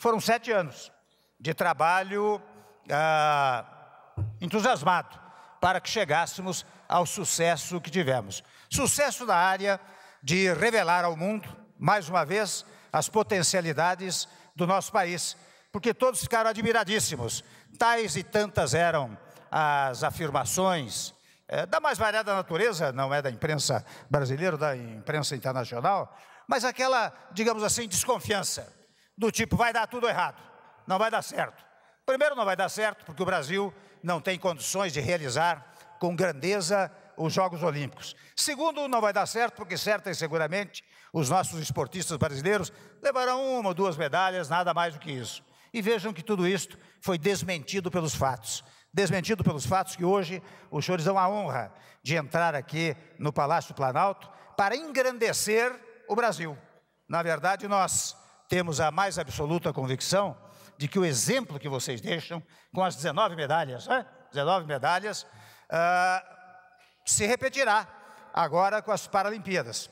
Foram sete anos de trabalho ah, entusiasmado para que chegássemos ao sucesso que tivemos. Sucesso na área de revelar ao mundo, mais uma vez, as potencialidades do nosso país, porque todos ficaram admiradíssimos. Tais e tantas eram as afirmações é, da mais variada natureza, não é da imprensa brasileira, da imprensa internacional, mas aquela, digamos assim, desconfiança do tipo vai dar tudo errado, não vai dar certo. Primeiro, não vai dar certo, porque o Brasil não tem condições de realizar com grandeza os Jogos Olímpicos. Segundo, não vai dar certo, porque certa e seguramente os nossos esportistas brasileiros levarão uma ou duas medalhas, nada mais do que isso. E vejam que tudo isto foi desmentido pelos fatos. Desmentido pelos fatos que hoje os senhores dão a honra de entrar aqui no Palácio Planalto para engrandecer o Brasil. Na verdade, nós temos a mais absoluta convicção de que o exemplo que vocês deixam, com as 19 medalhas, né? 19 medalhas, uh, se repetirá agora com as Paralimpíadas.